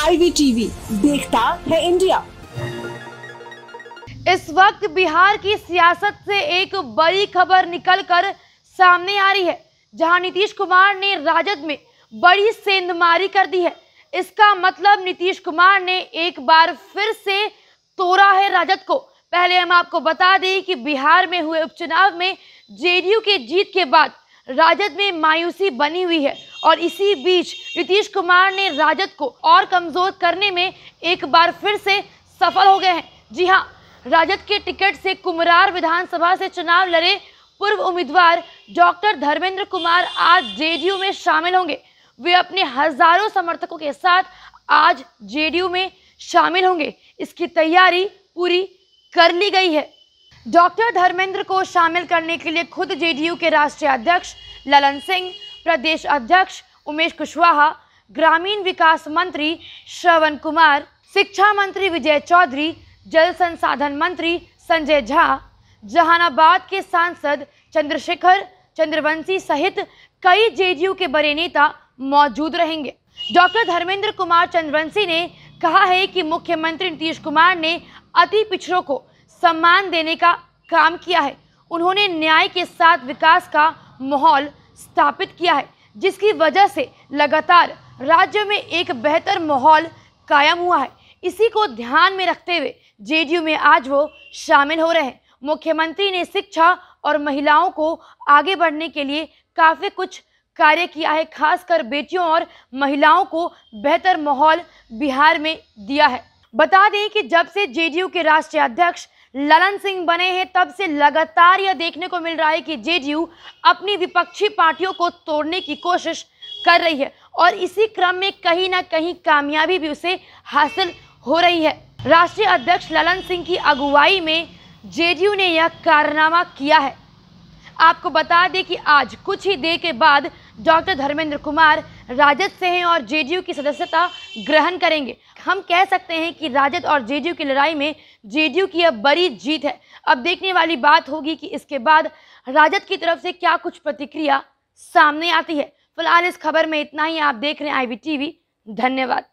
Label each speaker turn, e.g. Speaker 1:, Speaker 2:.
Speaker 1: ivy TV देखता है India इस वक्त बिहार की सियासत से एक बड़ी खबर निकलकर सामने आ रही है जहां नीतीश कुमार ने राजद में बड़ी सेंधमारी कर दी है इसका मतलब नीतीश कुमार ने एक बार फिर से तोड़ा है राजद को पहले हम आपको बता दें कि बिहार में हुए उपचुनाव में जेडीयू के जीत के बाद राजद में मायूसी बनी हुई है और इसी बीच नीतीश कुमार ने राजद को और कमज़ोर करने में एक बार फिर से सफल हो गए हैं जी हाँ राजद के टिकट से कुमरार विधानसभा से चुनाव लड़े पूर्व उम्मीदवार डॉक्टर धर्मेंद्र कुमार आज जेडीयू में शामिल होंगे वे अपने हजारों समर्थकों के साथ आज जेडीयू में शामिल होंगे इसकी तैयारी पूरी कर ली गई है डॉक्टर धर्मेंद्र को शामिल करने के लिए खुद जेडीयू के राष्ट्रीय अध्यक्ष ललन सिंह प्रदेश अध्यक्ष उमेश कुशवाहा ग्रामीण विकास मंत्री श्रवण कुमार शिक्षा मंत्री विजय चौधरी जल संसाधन मंत्री संजय झा जहानाबाद के सांसद चंद्रशेखर चंद्रवंशी सहित कई जेडीयू के बड़े नेता मौजूद रहेंगे डॉक्टर धर्मेंद्र कुमार चंद्रवंशी ने कहा है कि मुख्यमंत्री नीतीश कुमार ने अति पिछड़ों को सम्मान देने का काम किया है उन्होंने न्याय के साथ विकास का माहौल स्थापित किया है जिसकी वजह से लगातार राज्य में एक बेहतर माहौल कायम हुआ है इसी को ध्यान में रखते हुए जेडीयू में आज वो शामिल हो रहे हैं मुख्यमंत्री ने शिक्षा और महिलाओं को आगे बढ़ने के लिए काफ़ी कुछ कार्य किया है खासकर बेटियों और महिलाओं को बेहतर माहौल बिहार में दिया है बता दें कि जब से जेडीयू के राष्ट्रीय अध्यक्ष ललन सिंह बने हैं तब से लगातार यह देखने को मिल रहा है कि जेडीयू अपनी विपक्षी पार्टियों को तोड़ने की कोशिश कर रही है और इसी क्रम में कहीं ना कहीं कामयाबी भी उसे हासिल हो रही है राष्ट्रीय अध्यक्ष ललन सिंह की अगुवाई में जेडीयू ने यह कारनामा किया है आपको बता दें कि आज कुछ ही देर के बाद डॉक्टर धर्मेंद्र कुमार राजद से हैं और जेडीयू की सदस्यता ग्रहण करेंगे हम कह सकते हैं कि राजद और जेडीयू की लड़ाई में जेडीयू की अब बड़ी जीत है अब देखने वाली बात होगी कि इसके बाद राजद की तरफ से क्या कुछ प्रतिक्रिया सामने आती है फिलहाल इस खबर में इतना ही आप देख रहे हैं आई धन्यवाद